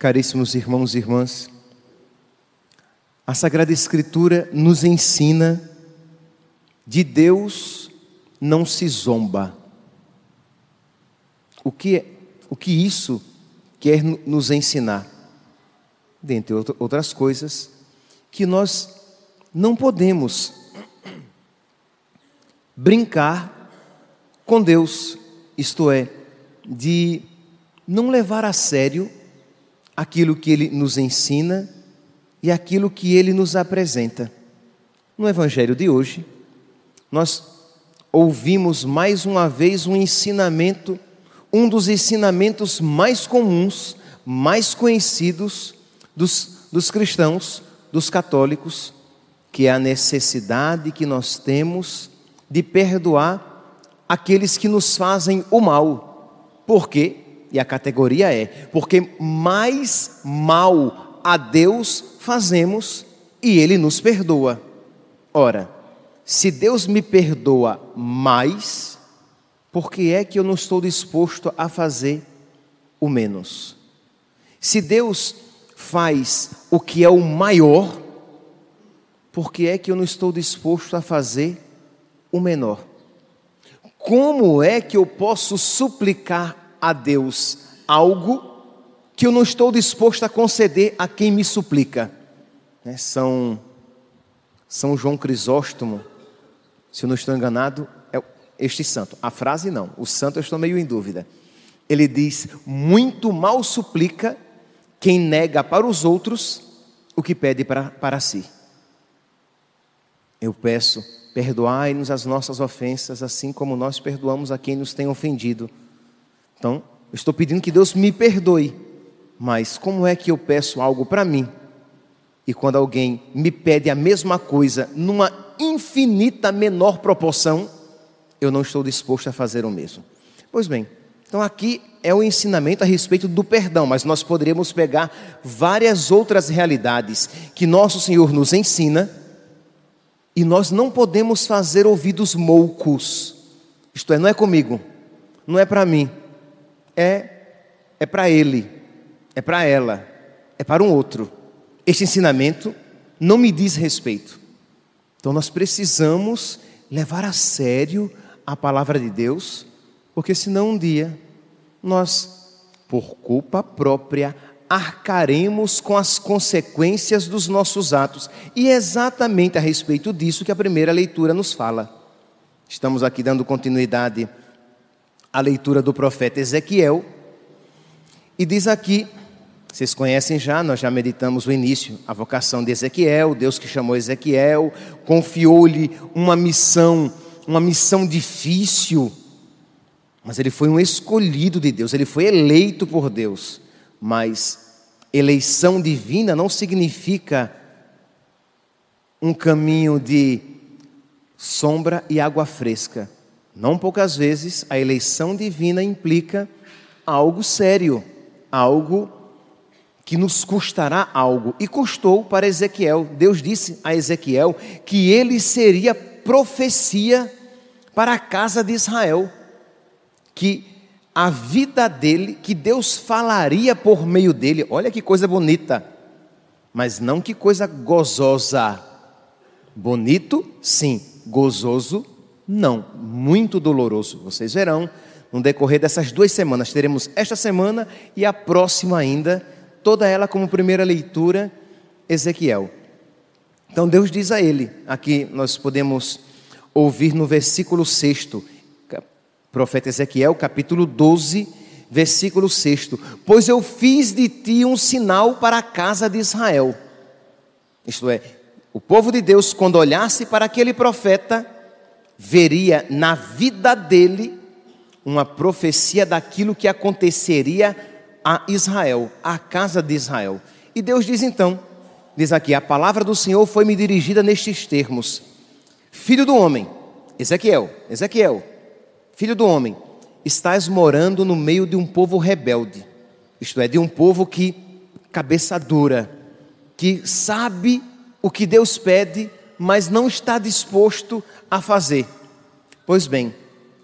Caríssimos irmãos e irmãs, a Sagrada Escritura nos ensina de Deus não se zomba. O que, é, o que isso quer nos ensinar? Dentre outras coisas, que nós não podemos brincar com Deus, isto é, de não levar a sério aquilo que ele nos ensina e aquilo que ele nos apresenta. No Evangelho de hoje, nós ouvimos mais uma vez um ensinamento, um dos ensinamentos mais comuns, mais conhecidos dos, dos cristãos, dos católicos, que é a necessidade que nós temos de perdoar aqueles que nos fazem o mal. Por quê? E a categoria é: porque mais mal a Deus fazemos e Ele nos perdoa. Ora, se Deus me perdoa mais, por que é que eu não estou disposto a fazer o menos? Se Deus faz o que é o maior, por que é que eu não estou disposto a fazer o menor? Como é que eu posso suplicar a Deus algo que eu não estou disposto a conceder a quem me suplica. Né? São, São João Crisóstomo, se eu não estou enganado, é este santo. A frase não, o santo eu estou meio em dúvida. Ele diz: Muito mal suplica quem nega para os outros o que pede para, para si. Eu peço, perdoai-nos as nossas ofensas, assim como nós perdoamos a quem nos tem ofendido então, eu estou pedindo que Deus me perdoe, mas como é que eu peço algo para mim? E quando alguém me pede a mesma coisa numa infinita menor proporção, eu não estou disposto a fazer o mesmo. Pois bem, então aqui é o ensinamento a respeito do perdão, mas nós poderíamos pegar várias outras realidades que nosso Senhor nos ensina e nós não podemos fazer ouvidos moucos. Isto é, não é comigo, não é para mim, é, é para ele, é para ela, é para um outro. Este ensinamento não me diz respeito. Então nós precisamos levar a sério a palavra de Deus, porque senão um dia nós, por culpa própria, arcaremos com as consequências dos nossos atos. E é exatamente a respeito disso que a primeira leitura nos fala. Estamos aqui dando continuidade a leitura do profeta Ezequiel. E diz aqui, vocês conhecem já, nós já meditamos o início, a vocação de Ezequiel, Deus que chamou Ezequiel, confiou-lhe uma missão, uma missão difícil, mas ele foi um escolhido de Deus, ele foi eleito por Deus. Mas eleição divina não significa um caminho de sombra e água fresca não poucas vezes a eleição divina implica algo sério, algo que nos custará algo. E custou para Ezequiel. Deus disse a Ezequiel que ele seria profecia para a casa de Israel, que a vida dele, que Deus falaria por meio dele. Olha que coisa bonita, mas não que coisa gozosa. Bonito, sim, gozoso, não, muito doloroso. Vocês verão, no decorrer dessas duas semanas, teremos esta semana e a próxima ainda, toda ela como primeira leitura, Ezequiel. Então Deus diz a ele, aqui nós podemos ouvir no versículo 6, profeta Ezequiel, capítulo 12, versículo 6: Pois eu fiz de ti um sinal para a casa de Israel. Isto é, o povo de Deus, quando olhasse para aquele profeta, veria na vida dele uma profecia daquilo que aconteceria a Israel, a casa de Israel. E Deus diz então, diz aqui, a palavra do Senhor foi me dirigida nestes termos: Filho do homem, Ezequiel, Ezequiel, filho do homem, estás morando no meio de um povo rebelde, isto é, de um povo que cabeça dura, que sabe o que Deus pede, mas não está disposto a fazer. Pois bem,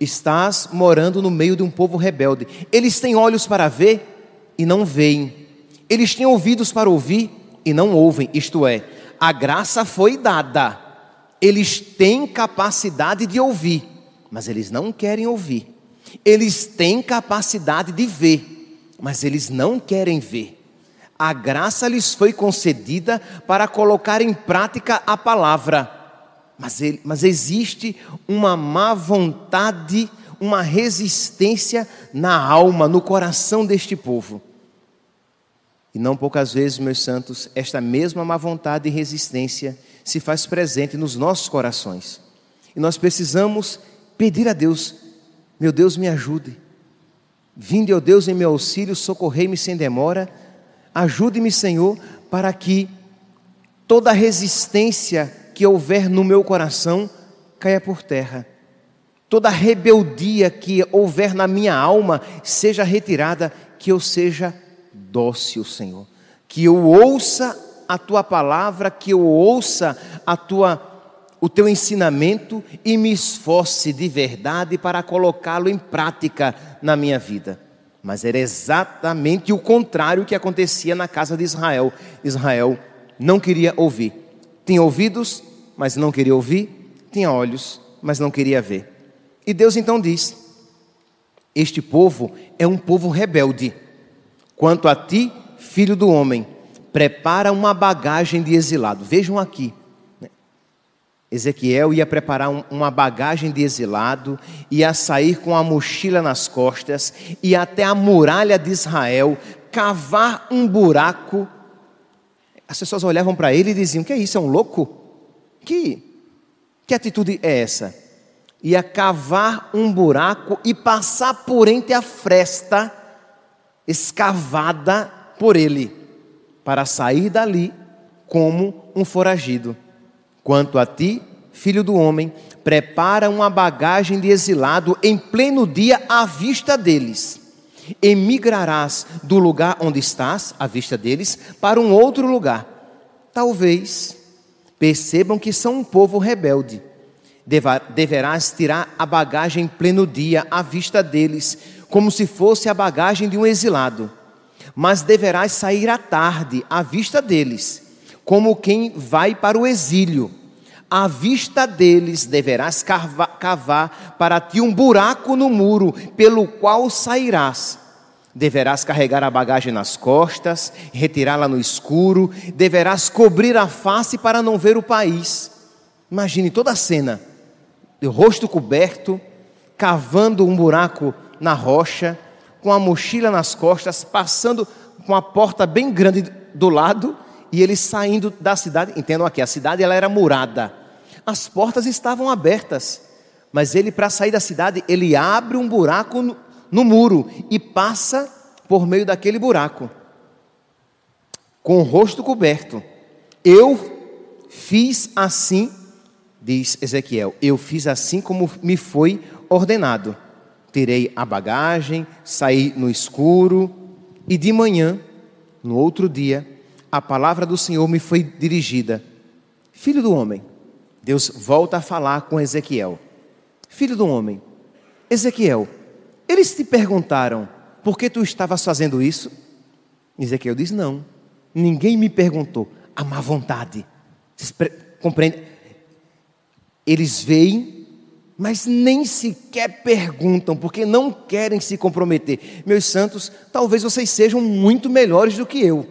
estás morando no meio de um povo rebelde. Eles têm olhos para ver e não veem. Eles têm ouvidos para ouvir e não ouvem. Isto é, a graça foi dada. Eles têm capacidade de ouvir, mas eles não querem ouvir. Eles têm capacidade de ver, mas eles não querem ver. A graça lhes foi concedida para colocar em prática a palavra. Mas, ele, mas existe uma má vontade, uma resistência na alma, no coração deste povo. E não poucas vezes, meus santos, esta mesma má vontade e resistência se faz presente nos nossos corações. E nós precisamos pedir a Deus: meu Deus, me ajude. Vinde, ó Deus, em meu auxílio, socorrei-me sem demora. Ajude-me, Senhor, para que toda resistência que houver no meu coração caia por terra. Toda rebeldia que houver na minha alma seja retirada, que eu seja dócil, Senhor. Que eu ouça a tua palavra, que eu ouça a tua o teu ensinamento e me esforce de verdade para colocá-lo em prática na minha vida. Mas era exatamente o contrário que acontecia na casa de Israel. Israel não queria ouvir. Tinha ouvidos, mas não queria ouvir. Tinha olhos, mas não queria ver. E Deus então diz: Este povo é um povo rebelde. Quanto a ti, filho do homem, prepara uma bagagem de exilado. Vejam aqui Ezequiel ia preparar um, uma bagagem de exilado, ia sair com a mochila nas costas, ia até a muralha de Israel, cavar um buraco. As pessoas olhavam para ele e diziam: Que é isso? É um louco? Que, que atitude é essa? Ia cavar um buraco e passar por entre a fresta escavada por ele, para sair dali como um foragido. Quanto a ti, filho do homem, prepara uma bagagem de exilado em pleno dia à vista deles. Emigrarás do lugar onde estás, à vista deles, para um outro lugar. Talvez percebam que são um povo rebelde. Deva, deverás tirar a bagagem em pleno dia à vista deles, como se fosse a bagagem de um exilado. Mas deverás sair à tarde à vista deles como quem vai para o exílio. À vista deles deverás cavar, para ti um buraco no muro, pelo qual sairás. Deverás carregar a bagagem nas costas, retirá-la no escuro, deverás cobrir a face para não ver o país. Imagine toda a cena: o rosto coberto, cavando um buraco na rocha, com a mochila nas costas, passando com a porta bem grande do lado e eles saindo da cidade, entendam aqui, a cidade ela era murada. As portas estavam abertas, mas ele para sair da cidade, ele abre um buraco no, no muro e passa por meio daquele buraco. Com o rosto coberto. Eu fiz assim, diz Ezequiel, eu fiz assim como me foi ordenado. Tirei a bagagem, saí no escuro e de manhã, no outro dia, a palavra do Senhor me foi dirigida. Filho do homem, Deus volta a falar com Ezequiel. Filho do homem, Ezequiel, eles te perguntaram por que tu estavas fazendo isso? Ezequiel diz: Não, ninguém me perguntou. A má vontade. Vocês compreendem? Eles veem, mas nem sequer perguntam, porque não querem se comprometer. Meus santos, talvez vocês sejam muito melhores do que eu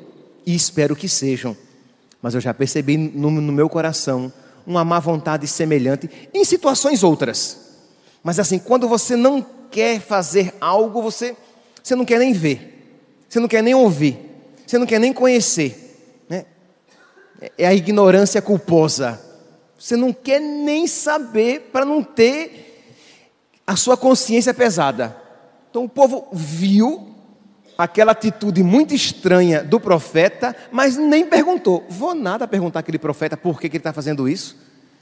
e espero que sejam. Mas eu já percebi no, no meu coração uma má vontade semelhante em situações outras. Mas assim, quando você não quer fazer algo, você, você não quer nem ver, você não quer nem ouvir, você não quer nem conhecer. Né? É, é a ignorância culposa. Você não quer nem saber para não ter a sua consciência pesada. Então o povo viu aquela atitude muito estranha do profeta, mas nem perguntou. Vou nada perguntar aquele profeta por que, que ele está fazendo isso.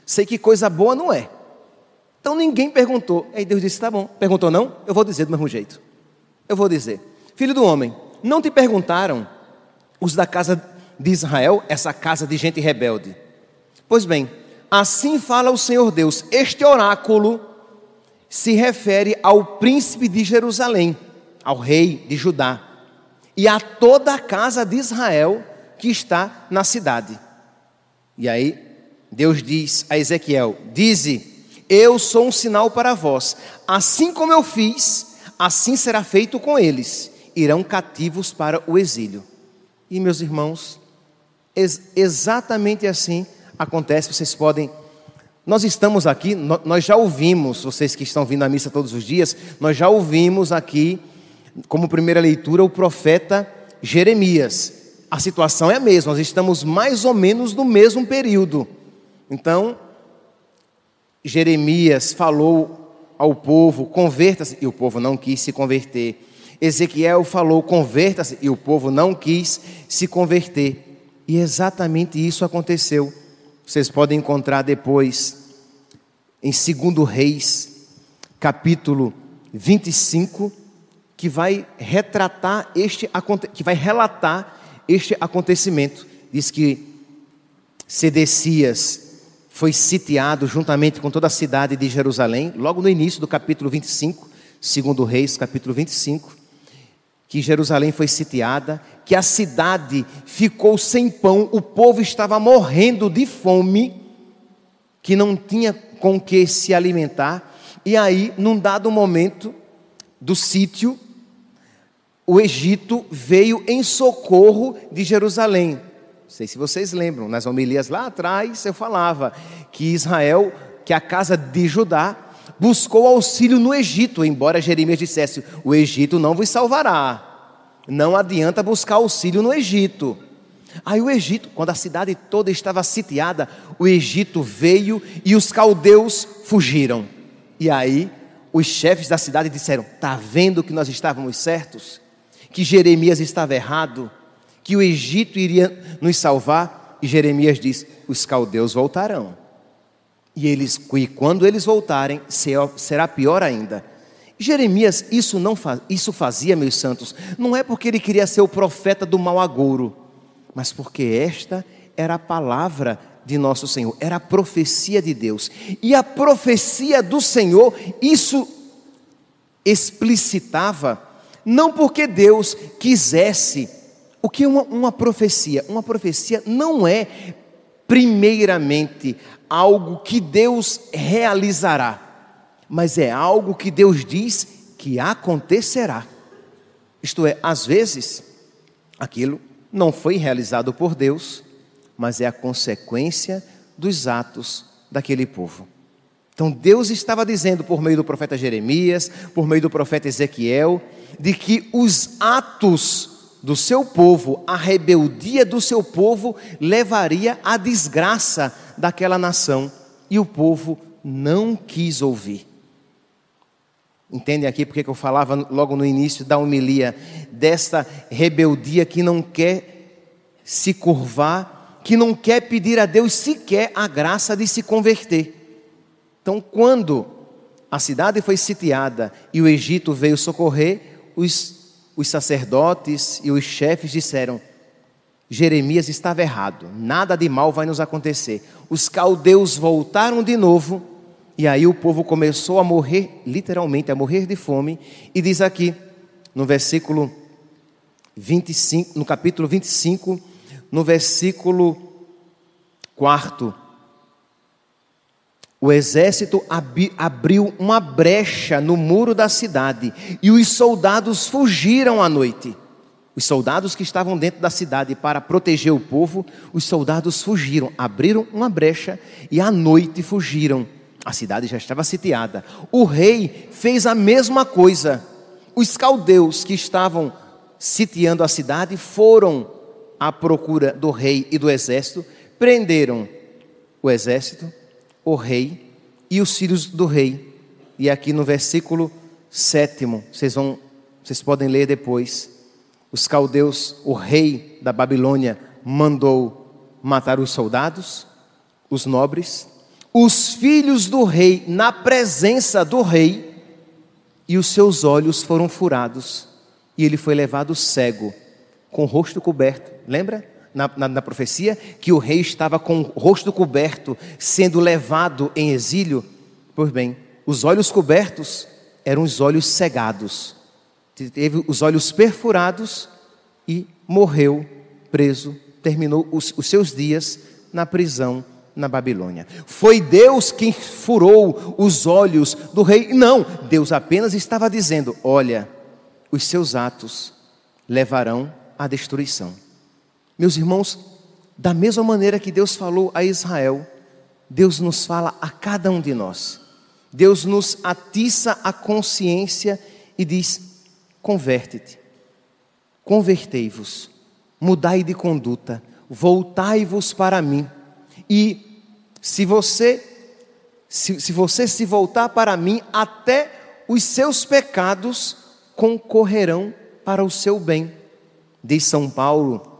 Sei que coisa boa não é. Então ninguém perguntou. Aí Deus disse: tá bom. Perguntou não? Eu vou dizer do mesmo jeito. Eu vou dizer: Filho do homem, não te perguntaram os da casa de Israel, essa casa de gente rebelde? Pois bem, assim fala o Senhor Deus. Este oráculo se refere ao príncipe de Jerusalém ao rei de Judá e a toda a casa de Israel que está na cidade. E aí Deus diz a Ezequiel: Dize, eu sou um sinal para vós, assim como eu fiz, assim será feito com eles, irão cativos para o exílio. E meus irmãos, ex exatamente assim acontece, vocês podem nós estamos aqui, nós já ouvimos, vocês que estão vindo à missa todos os dias, nós já ouvimos aqui como primeira leitura, o profeta Jeremias. A situação é a mesma, nós estamos mais ou menos no mesmo período. Então, Jeremias falou ao povo: converta-se, e o povo não quis se converter. Ezequiel falou: converta-se, e o povo não quis se converter. E exatamente isso aconteceu. Vocês podem encontrar depois em 2 Reis, capítulo 25 que vai retratar este que vai relatar este acontecimento. Diz que Sedecias foi sitiado juntamente com toda a cidade de Jerusalém, logo no início do capítulo 25, segundo Reis, capítulo 25, que Jerusalém foi sitiada, que a cidade ficou sem pão, o povo estava morrendo de fome, que não tinha com que se alimentar, e aí, num dado momento do sítio, o Egito veio em socorro de Jerusalém. Não sei se vocês lembram, nas homilias lá atrás eu falava que Israel, que a casa de Judá, buscou auxílio no Egito, embora Jeremias dissesse: O Egito não vos salvará. Não adianta buscar auxílio no Egito. Aí o Egito, quando a cidade toda estava sitiada, o Egito veio e os caldeus fugiram. E aí os chefes da cidade disseram: Está vendo que nós estávamos certos? que Jeremias estava errado, que o Egito iria nos salvar, e Jeremias diz: os caldeus voltarão. E eles, e quando eles voltarem, será pior ainda. Jeremias, isso não faz, isso fazia, meus santos, não é porque ele queria ser o profeta do mau agouro, mas porque esta era a palavra de nosso Senhor, era a profecia de Deus. E a profecia do Senhor, isso explicitava não porque Deus quisesse. O que é uma, uma profecia? Uma profecia não é, primeiramente, algo que Deus realizará, mas é algo que Deus diz que acontecerá. Isto é, às vezes, aquilo não foi realizado por Deus, mas é a consequência dos atos daquele povo. Então Deus estava dizendo por meio do profeta Jeremias, por meio do profeta Ezequiel, de que os atos do seu povo, a rebeldia do seu povo, levaria à desgraça daquela nação. E o povo não quis ouvir. Entendem aqui porque eu falava logo no início da homilia, dessa rebeldia que não quer se curvar, que não quer pedir a Deus sequer a graça de se converter. Então, quando a cidade foi sitiada e o Egito veio socorrer, os, os sacerdotes e os chefes disseram: Jeremias estava errado, nada de mal vai nos acontecer. Os caldeus voltaram de novo, e aí o povo começou a morrer, literalmente, a morrer de fome, e diz aqui, no versículo 25, no capítulo 25, no versículo 4 o exército abriu uma brecha no muro da cidade e os soldados fugiram à noite. Os soldados que estavam dentro da cidade para proteger o povo, os soldados fugiram, abriram uma brecha e à noite fugiram. A cidade já estava sitiada. O rei fez a mesma coisa. Os caldeus que estavam sitiando a cidade foram à procura do rei e do exército, prenderam o exército o rei e os filhos do rei. E aqui no versículo sétimo, vocês vão, vocês podem ler depois. Os caldeus, o rei da Babilônia mandou matar os soldados, os nobres, os filhos do rei na presença do rei, e os seus olhos foram furados, e ele foi levado cego, com o rosto coberto. Lembra? na, na, na profecia, que o rei estava com o rosto coberto, sendo levado em exílio. Pois bem, os olhos cobertos eram os olhos cegados. Teve os olhos perfurados e morreu preso, terminou os, os seus dias na prisão na Babilônia. Foi Deus quem furou os olhos do rei. Não, Deus apenas estava dizendo: olha, os seus atos levarão à destruição. Meus irmãos, da mesma maneira que Deus falou a Israel, Deus nos fala a cada um de nós. Deus nos atiça a consciência e diz: converte-te, convertei-vos, mudai de conduta, voltai-vos para mim. E se você se, se, você se voltar para mim, até os seus pecados concorrerão para o seu bem. Diz São Paulo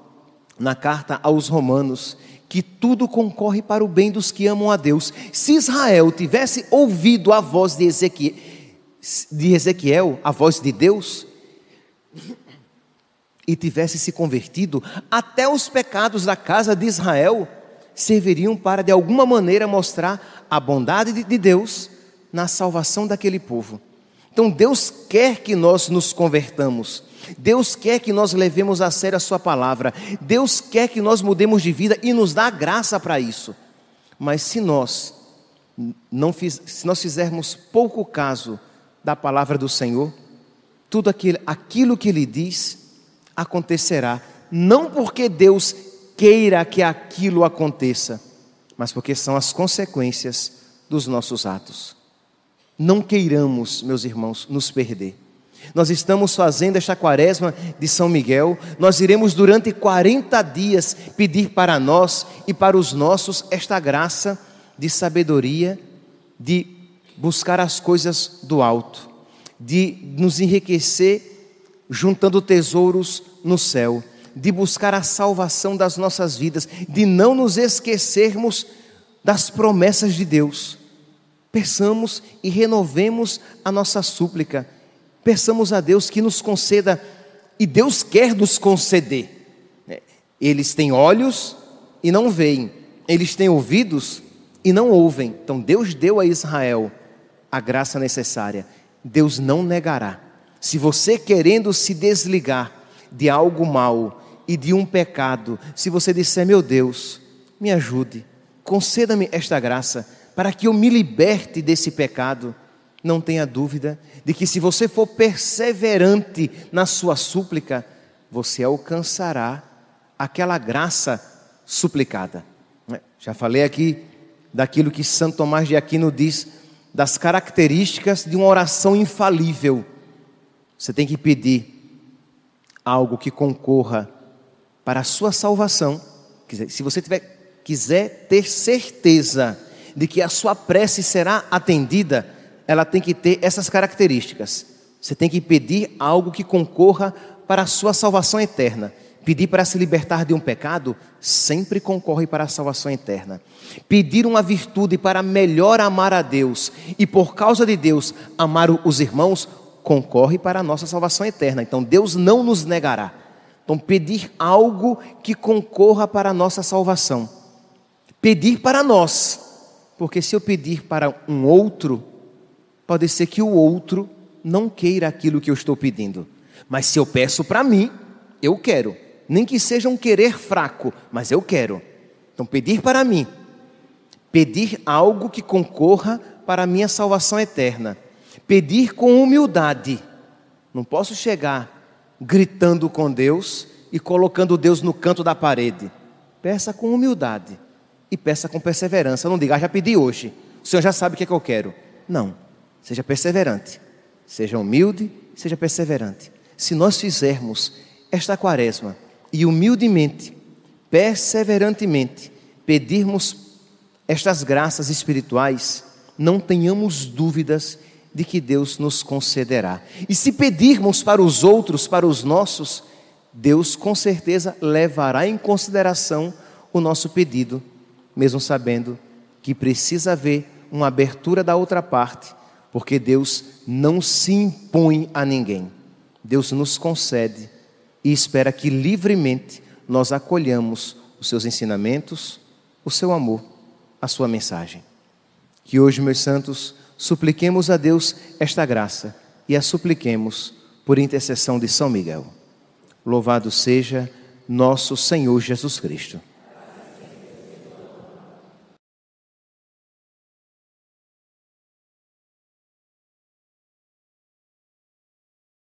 na carta aos Romanos que tudo concorre para o bem dos que amam a Deus. Se Israel tivesse ouvido a voz de Ezequiel, de Ezequiel a voz de Deus, e tivesse se convertido, até os pecados da casa de Israel serviriam para, de alguma maneira, mostrar a bondade de Deus na salvação daquele povo. Então Deus quer que nós nos convertamos. Deus quer que nós levemos a sério a Sua palavra. Deus quer que nós mudemos de vida e nos dá graça para isso. Mas se nós não fiz, se nós fizermos pouco caso da palavra do Senhor, tudo aquilo, aquilo que Ele diz acontecerá. Não porque Deus queira que aquilo aconteça, mas porque são as consequências dos nossos atos. Não queiramos, meus irmãos, nos perder. Nós estamos fazendo esta quaresma de São Miguel. Nós iremos durante 40 dias pedir para nós e para os nossos esta graça de sabedoria, de buscar as coisas do alto, de nos enriquecer juntando tesouros no céu, de buscar a salvação das nossas vidas, de não nos esquecermos das promessas de Deus peçamos e renovemos a nossa súplica. Peçamos a Deus que nos conceda, e Deus quer nos conceder. É, eles têm olhos e não veem, eles têm ouvidos e não ouvem. Então Deus deu a Israel a graça necessária. Deus não negará. Se você querendo se desligar de algo mal e de um pecado, se você disser, meu Deus, me ajude, conceda-me esta graça, para que eu me liberte desse pecado. Não tenha dúvida de que, se você for perseverante na sua súplica, você alcançará aquela graça suplicada. Né? Já falei aqui daquilo que Santo Tomás de Aquino diz, das características de uma oração infalível. Você tem que pedir algo que concorra para a sua salvação. Se você tiver, quiser ter certeza de que a sua prece será atendida, ela tem que ter essas características. Você tem que pedir algo que concorra para a sua salvação eterna. Pedir para se libertar de um pecado sempre concorre para a salvação eterna. Pedir uma virtude para melhor amar a Deus e, por causa de Deus, amar os irmãos concorre para a nossa salvação eterna. Então, Deus não nos negará. Então, pedir algo que concorra para a nossa salvação. Pedir para nós porque se eu pedir para um outro, pode ser que o outro não queira aquilo que eu estou pedindo. Mas se eu peço para mim, eu quero. Nem que seja um querer fraco, mas eu quero. Então, pedir para mim, pedir algo que concorra para a minha salvação eterna, pedir com humildade. Não posso chegar gritando com Deus e colocando Deus no canto da parede. Peça com humildade e peça com perseverança. Não diga, ah, já pedi hoje, o Senhor já sabe o que, é que eu quero. Não. Seja perseverante. Seja humilde, seja perseverante. Se nós fizermos esta quaresma e humildemente, perseverantemente, pedirmos estas graças espirituais, não tenhamos dúvidas de que Deus nos concederá. E se pedirmos para os outros, para os nossos, Deus com certeza levará em consideração o nosso pedido mesmo sabendo que precisa haver uma abertura da outra parte, porque Deus não se impõe a ninguém. Deus nos concede e espera que livremente nós acolhamos os seus ensinamentos, o seu amor, a sua mensagem. Que hoje, meus santos, supliquemos a Deus esta graça e a supliquemos por intercessão de São Miguel. Louvado seja nosso Senhor Jesus Cristo.